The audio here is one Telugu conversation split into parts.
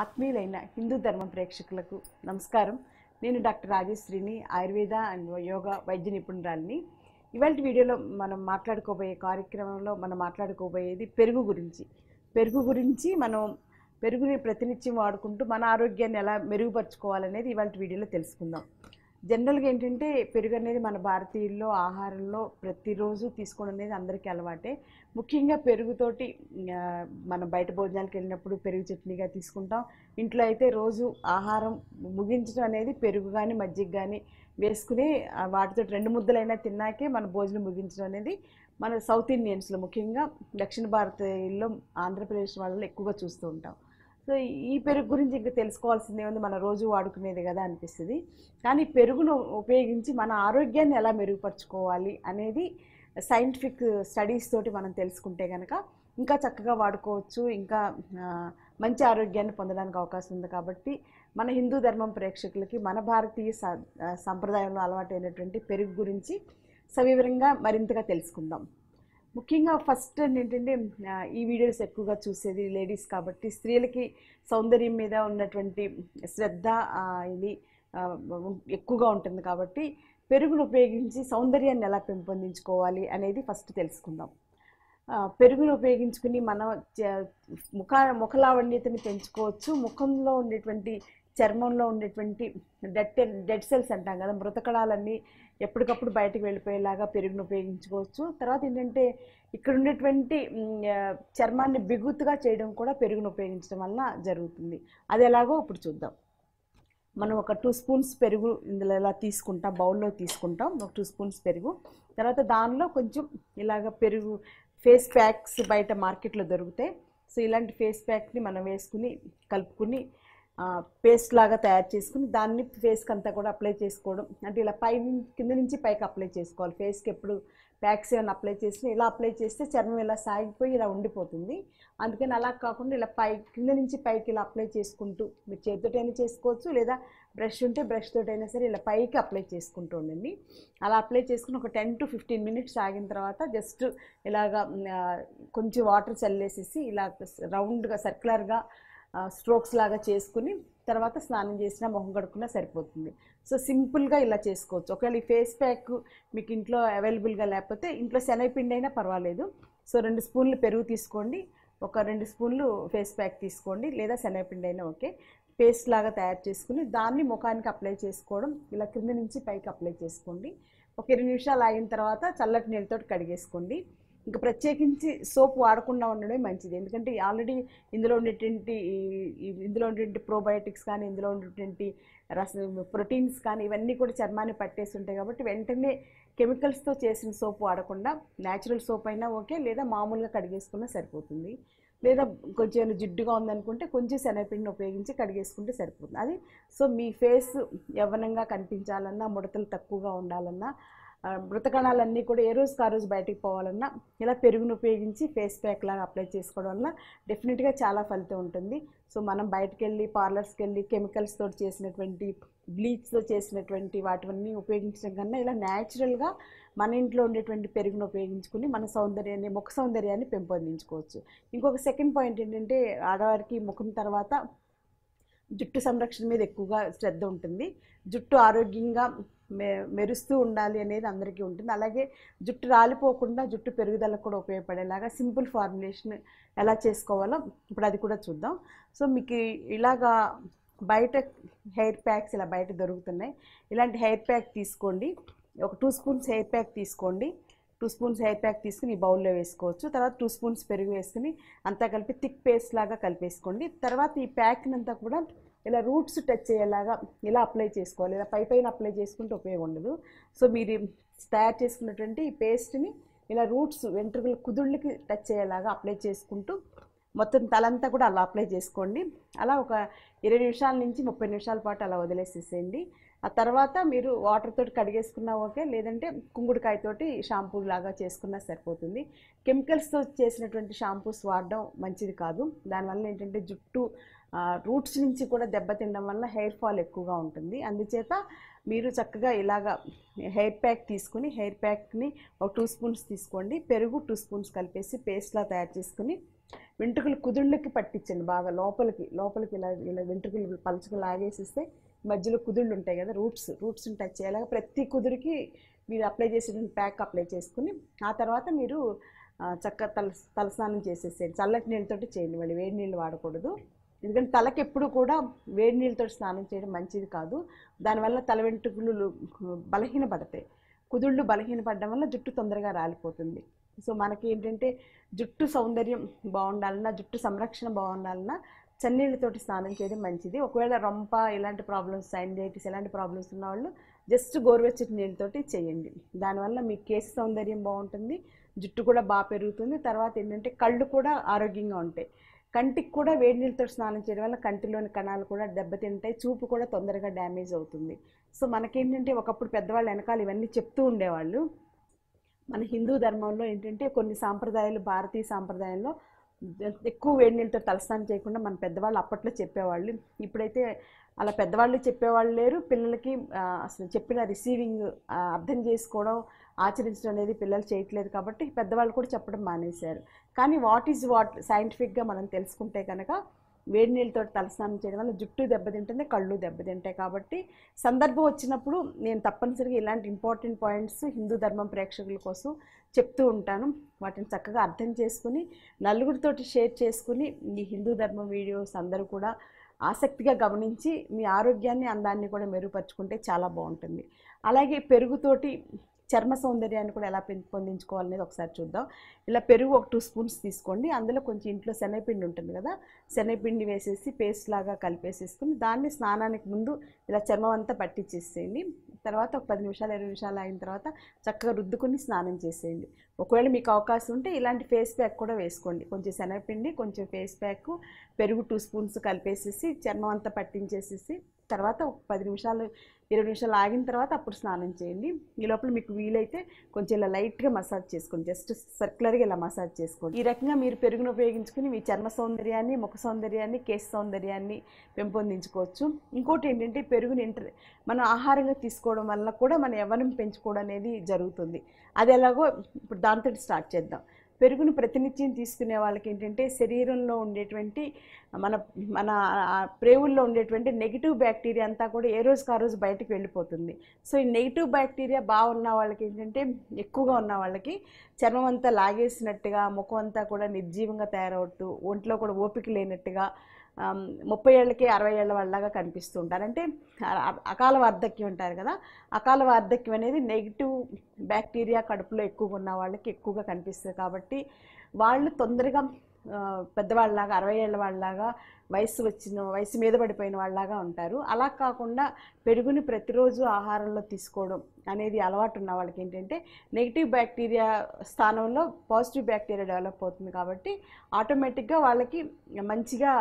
ఆత్మీయులైన హిందూ ధర్మ ప్రేక్షకులకు నమస్కారం నేను డాక్టర్ రాజేశ్రీని ఆయుర్వేద అండ్ యోగ వైద్య నిపుణురాలిని ఇవాళ వీడియోలో మనం మాట్లాడుకోబోయే కార్యక్రమంలో మనం మాట్లాడుకోబోయేది పెరుగు గురించి పెరుగు గురించి మనం పెరుగుని ప్రతినిత్యం వాడుకుంటూ మన ఆరోగ్యాన్ని ఎలా మెరుగుపరచుకోవాలనేది ఇవాళ వీడియోలో తెలుసుకుందాం జనరల్గా ఏంటంటే పెరుగు అనేది మన భారతీయుల్లో ఆహారంలో ప్రతిరోజు తీసుకోవడం అనేది అందరికీ అలవాటే ముఖ్యంగా పెరుగుతోటి మనం బయట భోజనాలకు వెళ్ళినప్పుడు పెరుగు చట్నీగా తీసుకుంటాం ఇంట్లో అయితే రోజు ఆహారం ముగించడం అనేది పెరుగు కానీ మజ్జిగ కానీ వేసుకుని వాటితో రెండు ముద్దలైనా తిన్నాకే మన భోజనం ముగించడం అనేది మన సౌత్ ఇండియన్స్లో ముఖ్యంగా దక్షిణ భారతీయుల్లో ఆంధ్రప్రదేశ్ వాళ్ళలో ఎక్కువగా చూస్తూ ఉంటాం సో ఈ పెరుగు గురించి ఇంకా తెలుసుకోవాల్సిందే ఉంది మన రోజు వాడుకునేది కదా అనిపిస్తుంది కానీ పెరుగును ఉపయోగించి మన ఆరోగ్యాన్ని ఎలా మెరుగుపరచుకోవాలి అనేది సైంటిఫిక్ స్టడీస్ తోటి మనం తెలుసుకుంటే కనుక ఇంకా చక్కగా వాడుకోవచ్చు ఇంకా మంచి ఆరోగ్యాన్ని పొందడానికి అవకాశం ఉంది కాబట్టి మన హిందూ ధర్మం ప్రేక్షకులకి మన భారతీయ సంప్రదాయంలో అలవాటైనటువంటి పెరుగు గురించి సవివరంగా మరింతగా తెలుసుకుందాం ముఖ్యంగా ఫస్ట్ ఏంటంటే ఈ వీడియోస్ ఎక్కువగా చూసేది లేడీస్ కాబట్టి స్త్రీలకి సౌందర్యం మీద ఉన్నటువంటి శ్రద్ధ ఇది ఎక్కువగా ఉంటుంది కాబట్టి పెరుగును ఉపయోగించి సౌందర్యాన్ని ఎలా పెంపొందించుకోవాలి అనేది ఫస్ట్ తెలుసుకుందాం పెరుగును ఉపయోగించుకుని మనం ముఖ ముఖలావణ్యతని పెంచుకోవచ్చు ముఖంలో ఉండేటువంటి చర్మంలో ఉండేటువంటి డెడ్ డెడ్ సెల్స్ అంటాం కదా మృతకళాలన్నీ ఎప్పటికప్పుడు బయటకు వెళ్ళిపోయేలాగా పెరుగును ఉపయోగించుకోవచ్చు తర్వాత ఏంటంటే ఇక్కడ ఉండేటువంటి చర్మాన్ని బిగుతుగా చేయడం కూడా పెరుగును ఉపయోగించడం వలన జరుగుతుంది అది ఎలాగో ఇప్పుడు చూద్దాం మనం ఒక టూ స్పూన్స్ పెరుగు ఇందులో ఇలా తీసుకుంటాం బౌల్లో తీసుకుంటాం ఒక టూ స్పూన్స్ పెరుగు తర్వాత దానిలో కొంచెం ఇలాగ పెరుగు ఫేస్ ప్యాక్స్ బయట మార్కెట్లో దొరుకుతాయి సో ఇలాంటి ఫేస్ ప్యాక్ని మనం వేసుకుని కలుపుకుని పేస్ట్ లాగా తయారు చేసుకుని దాన్ని ఫేస్కి అంతా కూడా అప్లై చేసుకోవడం అంటే ఇలా పై కింద నుంచి పైకి అప్లై చేసుకోవాలి ఫేస్కి ఎప్పుడు ప్యాక్స్ ఏమైనా అప్లై చేసి ఇలా అప్లై చేస్తే చర్మం ఇలా సాగిపోయి ఇలా ఉండిపోతుంది అందుకని అలా కాకుండా ఇలా పై కింద నుంచి పైకి ఇలా అప్లై చేసుకుంటూ మీరు చేతితోటైనా చేసుకోవచ్చు లేదా బ్రష్ ఉంటే బ్రష్ తోటైనా సరే ఇలా పైకి అప్లై చేసుకుంటూ ఉండండి అలా అప్లై చేసుకుని ఒక టెన్ టు ఫిఫ్టీన్ మినిట్స్ ఆగిన తర్వాత జస్ట్ ఇలాగా కొంచెం వాటర్ చల్లేసేసి ఇలా రౌండ్గా సర్క్యులర్గా స్ట్రోక్స్ లాగా చేసుకుని తర్వాత స్నానం చేసినా మొహం కడుక్కున్నా సరిపోతుంది సో సింపుల్గా ఇలా చేసుకోవచ్చు ఒకవేళ ఈ ఫేస్ ప్యాక్ మీకు ఇంట్లో అవైలబుల్గా లేకపోతే ఇంట్లో శనగపిండి అయినా పర్వాలేదు సో రెండు స్పూన్లు పెరుగు తీసుకోండి ఒక రెండు స్పూన్లు ఫేస్ ప్యాక్ తీసుకోండి లేదా శనగపిండి అయినా ఓకే పేస్ట్ లాగా తయారు చేసుకుని దాన్ని ముఖానికి అప్లై చేసుకోవడం ఇలా కింద నుంచి పైకి అప్లై చేసుకోండి ఒక ఇరవై నిమిషాలు ఆగిన తర్వాత చల్లటి నీళ్ళతో కడిగేసుకోండి ఇంకా ప్రత్యేకించి సోప్ వాడకుండా ఉండడమే మంచిది ఎందుకంటే ఆల్రెడీ ఇందులో ఉండేటువంటి ఇందులో ఉండేటువంటి ప్రోబయోటిక్స్ కానీ ఇందులో ఉండేటువంటి రస ప్రోటీన్స్ కానీ ఇవన్నీ కూడా చర్మాన్ని పట్టేసి ఉంటాయి కాబట్టి వెంటనే కెమికల్స్తో చేసిన సోప్ వాడకుండా న్యాచురల్ సోప్ అయినా ఓకే లేదా మామూలుగా కడిగేసుకున్నా సరిపోతుంది లేదా కొంచెం జిడ్డుగా ఉందనుకుంటే కొంచెం శనగపిండిని ఉపయోగించి కడిగేసుకుంటే సరిపోతుంది అది సో మీ ఫేస్ యవ్వనంగా కనిపించాలన్నా ముడతలు తక్కువగా ఉండాలన్నా మృతకణాలన్నీ కూడా ఏ రోజుకి ఆ రోజు బయటికి పోవాలన్నా ఇలా పెరుగును ఉపయోగించి ఫేస్ ప్యాక్ లాగా అప్లై చేసుకోవడం వల్ల డెఫినెట్గా చాలా ఫలితం ఉంటుంది సో మనం బయటకు వెళ్ళి పార్లర్స్కి వెళ్ళి కెమికల్స్ తోటి చేసినటువంటి బ్లీచ్తో చేసినటువంటి వాటివన్నీ ఉపయోగించడం కన్నా ఇలా న్యాచురల్గా మన ఇంట్లో ఉండేటువంటి పెరుగును ఉపయోగించుకుని మన సౌందర్యాన్ని ముఖ సౌందర్యాన్ని పెంపొందించుకోవచ్చు ఇంకొక సెకండ్ పాయింట్ ఏంటంటే ఆడవారికి ముఖం తర్వాత జుట్టు సంరక్షణ మీద ఎక్కువగా శ్రద్ధ ఉంటుంది జుట్టు ఆరోగ్యంగా మె మెరుస్తూ ఉండాలి అనేది అందరికీ ఉంటుంది అలాగే జుట్టు రాలిపోకుండా జుట్టు పెరుగుదలకు కూడా ఉపయోగపడేలాగా సింపుల్ ఫార్ములేషన్ ఎలా చేసుకోవాలో ఇప్పుడు అది కూడా చూద్దాం సో మీకు ఇలాగా బయట హెయిర్ ప్యాక్స్ ఇలా బయట దొరుకుతున్నాయి ఇలాంటి హెయిర్ ప్యాక్ తీసుకోండి ఒక టూ స్పూన్స్ హెయిర్ ప్యాక్ తీసుకోండి టూ స్పూన్స్ హెయిర్ ప్యాక్ తీసుకుని బౌల్లో వేసుకోవచ్చు తర్వాత టూ స్పూన్స్ పెరుగు వేసుకుని అంతా కలిపి థిక్ పేస్ట్ లాగా కలిపేసుకోండి తర్వాత ఈ ప్యాక్నంతా కూడా ఇలా రూట్స్ టచ్ అయ్యేలాగా ఇలా అప్లై చేసుకోవాలి ఇలా పై పైన అప్లై చేసుకుంటే ఉపయోగం ఉండదు సో మీరు తయారు చేసుకున్నటువంటి ఈ పేస్ట్ని ఇలా రూట్స్ వెంట్రుకలు కుదుళ్ళకి టచ్ అయ్యేలాగా అప్లై చేసుకుంటూ మొత్తం తలంతా కూడా అలా అప్లై చేసుకోండి అలా ఒక ఇరవై నిమిషాల నుంచి ముప్పై నిమిషాల పాటు అలా వదిలేసేసేయండి ఆ తర్వాత మీరు వాటర్ తోటి కడిగేసుకున్నా ఓకే లేదంటే కుంగుడుకాయతోటి షాంపూ లాగా చేసుకున్నా సరిపోతుంది కెమికల్స్తో చేసినటువంటి షాంపూస్ వాడడం మంచిది కాదు దానివల్ల ఏంటంటే జుట్టు రూట్స్ నుంచి కూడా తినడం వల్ల హెయిర్ ఫాల్ ఎక్కువగా ఉంటుంది అందుచేత మీరు చక్కగా ఇలాగ హెయిర్ ప్యాక్ తీసుకుని హెయిర్ ప్యాక్ని ఒక టూ స్పూన్స్ తీసుకోండి పెరుగు టూ స్పూన్స్ కలిపేసి పేస్ట్లా తయారు చేసుకుని వెంట్రుకలు కుదుళ్ళకి పట్టించండి బాగా లోపలికి లోపలికి ఇలా ఇలా వెంట్రుకలు పలుచుకు లాగేసిస్తే మధ్యలో కుదుళ్ళు ఉంటాయి కదా రూట్స్ రూట్స్ని టచ్ చేయాలి ప్రతి కుదురికి మీరు అప్లై చేసిన ప్యాక్ అప్లై చేసుకుని ఆ తర్వాత మీరు చక్కగా తల తలస్నానం చేసేసేయండి చల్లటి నీళ్ళతో చేయండి మళ్ళీ వేడి నీళ్ళు వాడకూడదు ఎందుకంటే తలకి ఎప్పుడు కూడా వేడి నీళ్ళతో స్నానం చేయడం మంచిది కాదు దానివల్ల తల వెంట్రుకలు బలహీనపడతాయి కుదుళ్ళు పడడం వల్ల జుట్టు తొందరగా రాలిపోతుంది సో మనకి ఏంటంటే జుట్టు సౌందర్యం బాగుండాలన్నా జుట్టు సంరక్షణ బాగుండాలన్నా చన్నీళ్ళతోటి స్నానం చేయడం మంచిది ఒకవేళ రంప ఇలాంటి ప్రాబ్లమ్స్ సైండైటిస్ ఇలాంటి ప్రాబ్లమ్స్ ఉన్నవాళ్ళు జస్ట్ గోరువెచ్చటి నీళ్ళతోటి చేయండి దానివల్ల మీ కేసు సౌందర్యం బాగుంటుంది జుట్టు కూడా బాగా పెరుగుతుంది తర్వాత ఏంటంటే కళ్ళు కూడా ఆరోగ్యంగా ఉంటాయి కంటికి కూడా వేడి నీళ్ళతో స్నానం చేయడం వల్ల కంటిలోని కణాలు కూడా దెబ్బతింటాయి చూపు కూడా తొందరగా డ్యామేజ్ అవుతుంది సో మనకేంటంటే ఒకప్పుడు పెద్దవాళ్ళు వెనకాల ఇవన్నీ చెప్తూ ఉండేవాళ్ళు మన హిందూ ధర్మంలో ఏంటంటే కొన్ని సాంప్రదాయాలు భారతీయ సాంప్రదాయంలో ఎక్కువ వేడి నీళ్ళతో తలస్నానం చేయకుండా మన పెద్దవాళ్ళు అప్పట్లో చెప్పేవాళ్ళు ఇప్పుడైతే అలా పెద్దవాళ్ళు చెప్పేవాళ్ళు లేరు పిల్లలకి అసలు చెప్పిన రిసీవింగ్ అర్థం చేసుకోవడం ఆచరించడం అనేది పిల్లలు చేయట్లేదు కాబట్టి పెద్దవాళ్ళు కూడా చెప్పడం మానేశారు కానీ వాట్ ఈజ్ వాట్ సైంటిఫిక్గా మనం తెలుసుకుంటే కనుక వేడి నీళ్ళతో తలస్నానం చేయడం వల్ల జుట్టు దెబ్బతింటుంది కళ్ళు దెబ్బతింటాయి కాబట్టి సందర్భం వచ్చినప్పుడు నేను తప్పనిసరిగా ఇలాంటి ఇంపార్టెంట్ పాయింట్స్ హిందూ ధర్మం ప్రేక్షకుల కోసం చెప్తూ ఉంటాను వాటిని చక్కగా అర్థం చేసుకుని నలుగురితోటి షేర్ చేసుకుని ఈ హిందూ ధర్మం వీడియోస్ అందరూ కూడా ఆసక్తిగా గమనించి మీ ఆరోగ్యాన్ని అందాన్ని కూడా మెరుగుపరుచుకుంటే చాలా బాగుంటుంది అలాగే పెరుగుతోటి చర్మ సౌందర్యాన్ని కూడా ఎలా పెంపొందించుకోవాలనేది ఒకసారి చూద్దాం ఇలా పెరుగు ఒక టూ స్పూన్స్ తీసుకోండి అందులో కొంచెం ఇంట్లో శనగపిండి ఉంటుంది కదా శనగపిండి వేసేసి పేస్ట్ లాగా కలిపేసేసుకుని దాన్ని స్నానానికి ముందు ఇలా చర్మం అంతా పట్టించేసేయండి తర్వాత ఒక పది నిమిషాలు ఇరవై నిమిషాలు అయిన తర్వాత చక్కగా రుద్దుకుని స్నానం చేసేయండి ఒకవేళ మీకు అవకాశం ఉంటే ఇలాంటి ఫేస్ ప్యాక్ కూడా వేసుకోండి కొంచెం శనగపిండి కొంచెం ఫేస్ ప్యాక్ పెరుగు టూ స్పూన్స్ కలిపేసేసి చర్మం అంతా పట్టించేసేసి తర్వాత ఒక పది నిమిషాలు ఇరవై నిమిషాలు ఆగిన తర్వాత అప్పుడు స్నానం చేయండి ఈ లోపల మీకు వీలైతే కొంచెం ఇలా లైట్గా మసాజ్ చేసుకోండి జస్ట్ సర్క్యులర్గా ఇలా మసాజ్ చేసుకోండి ఈ రకంగా మీరు పెరుగును ఉపయోగించుకుని మీ చర్మ సౌందర్యాన్ని ముఖ సౌందర్యాన్ని కేశ సౌందర్యాన్ని పెంపొందించుకోవచ్చు ఇంకోటి ఏంటంటే పెరుగుని ఇంటర్ మనం ఆహారంగా తీసుకోవడం వల్ల కూడా మన ఎవరిని పెంచుకోవడం అనేది జరుగుతుంది అది ఎలాగో ఇప్పుడు దాంతో స్టార్ట్ చేద్దాం పెరుగును ప్రతినిత్యం తీసుకునే వాళ్ళకి ఏంటంటే శరీరంలో ఉండేటువంటి మన మన ప్రేవుల్లో ఉండేటువంటి నెగిటివ్ బ్యాక్టీరియా అంతా కూడా ఏ రోజుకి ఆ రోజు బయటకు వెళ్ళిపోతుంది సో ఈ నెగిటివ్ బ్యాక్టీరియా బాగున్న వాళ్ళకి ఏంటంటే ఎక్కువగా ఉన్న వాళ్ళకి చర్మం అంతా లాగేసినట్టుగా ముఖం అంతా కూడా నిర్జీవంగా తయారవుతూ ఒంట్లో కూడా ఓపిక లేనట్టుగా ముప్పై ఏళ్ళకి అరవై ఏళ్ళ వాళ్ళలాగా కనిపిస్తూ ఉంటారు అంటే అకాల వార్ధక్యం అంటారు కదా అకాల వార్ధక్యం అనేది నెగిటివ్ బ్యాక్టీరియా కడుపులో ఎక్కువగా ఉన్న వాళ్ళకి ఎక్కువగా కనిపిస్తుంది కాబట్టి వాళ్ళు తొందరగా పెద్దవాళ్ళలాగా అరవై ఏళ్ళ వాళ్ళలాగా వయసు వచ్చిన వయసు మీద పడిపోయిన వాళ్ళలాగా ఉంటారు అలా కాకుండా పెరుగుని ప్రతిరోజు ఆహారంలో తీసుకోవడం అనేది అలవాటు ఉన్న వాళ్ళకి ఏంటంటే నెగిటివ్ బ్యాక్టీరియా స్థానంలో పాజిటివ్ బ్యాక్టీరియా డెవలప్ అవుతుంది కాబట్టి ఆటోమేటిక్గా వాళ్ళకి మంచిగా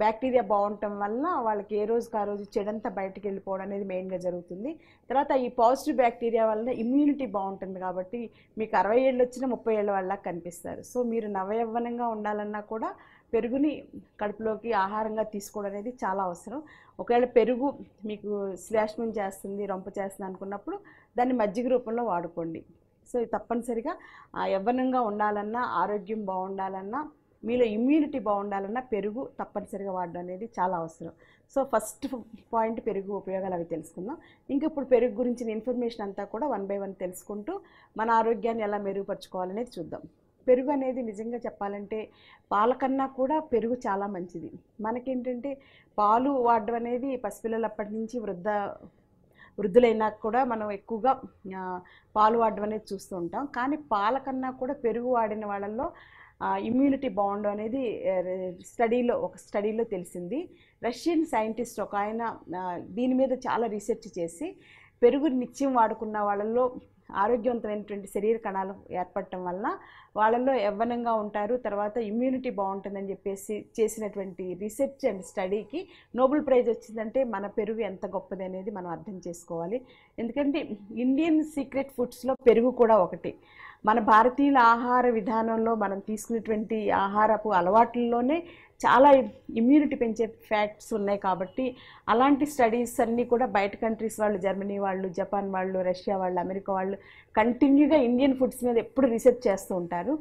బ్యాక్టీరియా బాగుండటం వల్ల వాళ్ళకి ఏ రోజుకి ఆ రోజు చెడంతా బయటకు వెళ్ళిపోవడం అనేది మెయిన్గా జరుగుతుంది తర్వాత ఈ పాజిటివ్ బ్యాక్టీరియా వల్ల ఇమ్యూనిటీ బాగుంటుంది కాబట్టి మీకు అరవై ఏళ్ళు వచ్చిన ముప్పై ఏళ్ళ వాళ్ళ కనిపిస్తారు సో మీరు నవయవ్వనంగా ఉండాలన్నా కూడా పెరుగుని కడుపులోకి ఆహారంగా తీసుకోవడం అనేది చాలా అవసరం ఒకవేళ పెరుగు మీకు శ్లేష్మం చేస్తుంది రొంప చేస్తుంది అనుకున్నప్పుడు దాన్ని మజ్జిగ రూపంలో వాడుకోండి సో తప్పనిసరిగా యవ్వనంగా ఉండాలన్నా ఆరోగ్యం బాగుండాలన్నా మీలో ఇమ్యూనిటీ బాగుండాలన్నా పెరుగు తప్పనిసరిగా వాడడం అనేది చాలా అవసరం సో ఫస్ట్ పాయింట్ పెరుగు ఉపయోగాలు అవి తెలుసుకుందాం ఇంకా ఇప్పుడు పెరుగు గురించిన ఇన్ఫర్మేషన్ అంతా కూడా వన్ బై వన్ తెలుసుకుంటూ మన ఆరోగ్యాన్ని ఎలా మెరుగుపరచుకోవాలనేది చూద్దాం పెరుగు అనేది నిజంగా చెప్పాలంటే పాలకన్నా కూడా పెరుగు చాలా మంచిది మనకేంటంటే పాలు వాడడం అనేది అప్పటి నుంచి వృద్ధ వృద్ధులైనా కూడా మనం ఎక్కువగా పాలు వాడడం అనేది చూస్తూ ఉంటాం కానీ పాలకన్నా కూడా పెరుగు వాడిన వాళ్ళల్లో ఇమ్యూనిటీ బాండ్ అనేది స్టడీలో ఒక స్టడీలో తెలిసింది రష్యన్ సైంటిస్ట్ ఒక ఆయన దీని మీద చాలా రీసెర్చ్ చేసి పెరుగు నిత్యం వాడుకున్న వాళ్ళల్లో ఆరోగ్యవంతమైనటువంటి శరీర కణాలు ఏర్పడటం వలన వాళ్ళల్లో యవ్వనంగా ఉంటారు తర్వాత ఇమ్యూనిటీ బాగుంటుందని చెప్పేసి చేసినటువంటి రీసెర్చ్ అండ్ స్టడీకి నోబెల్ ప్రైజ్ వచ్చిందంటే మన పెరుగు ఎంత గొప్పది అనేది మనం అర్థం చేసుకోవాలి ఎందుకంటే ఇండియన్ సీక్రెట్ ఫుడ్స్లో పెరుగు కూడా ఒకటి మన భారతీయుల ఆహార విధానంలో మనం తీసుకునేటువంటి ఆహారపు అలవాట్లలోనే చాలా ఇమ్యూనిటీ పెంచే ఫ్యాక్ట్స్ ఉన్నాయి కాబట్టి అలాంటి స్టడీస్ అన్నీ కూడా బయట కంట్రీస్ వాళ్ళు జర్మనీ వాళ్ళు జపాన్ వాళ్ళు రష్యా వాళ్ళు అమెరికా వాళ్ళు కంటిన్యూగా ఇండియన్ ఫుడ్స్ మీద ఎప్పుడు రీసెర్చ్ చేస్తూ ఉంటారు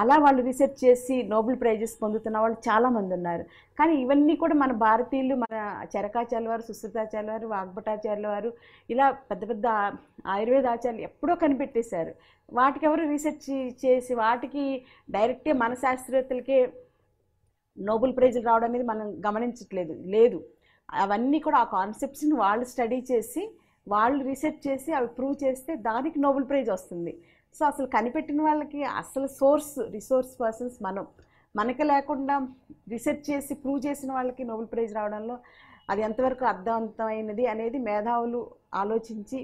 అలా వాళ్ళు రీసెర్చ్ చేసి నోబెల్ ప్రైజెస్ పొందుతున్న వాళ్ళు చాలామంది ఉన్నారు కానీ ఇవన్నీ కూడా మన భారతీయులు మన చరకాచార్య వారు సుశ్రుతాచార్య వారు వాగ్భటాచార్యుల వారు ఇలా పెద్ద పెద్ద ఆయుర్వేద ఆచార్యులు ఎప్పుడో కనిపెట్టేశారు వాటికి ఎవరు రీసెర్చ్ చేసి వాటికి డైరెక్టే మన శాస్త్రవేత్తలకే నోబెల్ ప్రైజులు రావడం అనేది మనం గమనించట్లేదు లేదు అవన్నీ కూడా ఆ కాన్సెప్ట్స్ని వాళ్ళు స్టడీ చేసి వాళ్ళు రీసెర్చ్ చేసి అవి ప్రూవ్ చేస్తే దానికి నోబెల్ ప్రైజ్ వస్తుంది సో అసలు కనిపెట్టిన వాళ్ళకి అసలు సోర్స్ రిసోర్స్ పర్సన్స్ మనం మనకి లేకుండా రీసెర్చ్ చేసి ప్రూవ్ చేసిన వాళ్ళకి నోబెల్ ప్రైజ్ రావడంలో అది ఎంతవరకు అర్థవంతమైనది అనేది మేధావులు ఆలోచించి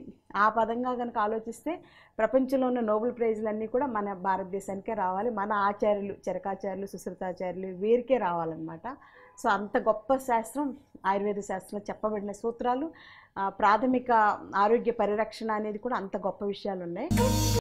ఆ పదంగా కనుక ఆలోచిస్తే ప్రపంచంలో ఉన్న నోబెల్ ప్రైజ్లన్నీ కూడా మన భారతదేశానికే రావాలి మన ఆచార్యులు చరకాచార్యులు సుశ్రుతాచార్యులు వీరికే రావాలన్నమాట సో అంత గొప్ప శాస్త్రం ఆయుర్వేద శాస్త్రంలో చెప్పబడిన సూత్రాలు ప్రాథమిక ఆరోగ్య పరిరక్షణ అనేది కూడా అంత గొప్ప విషయాలు ఉన్నాయి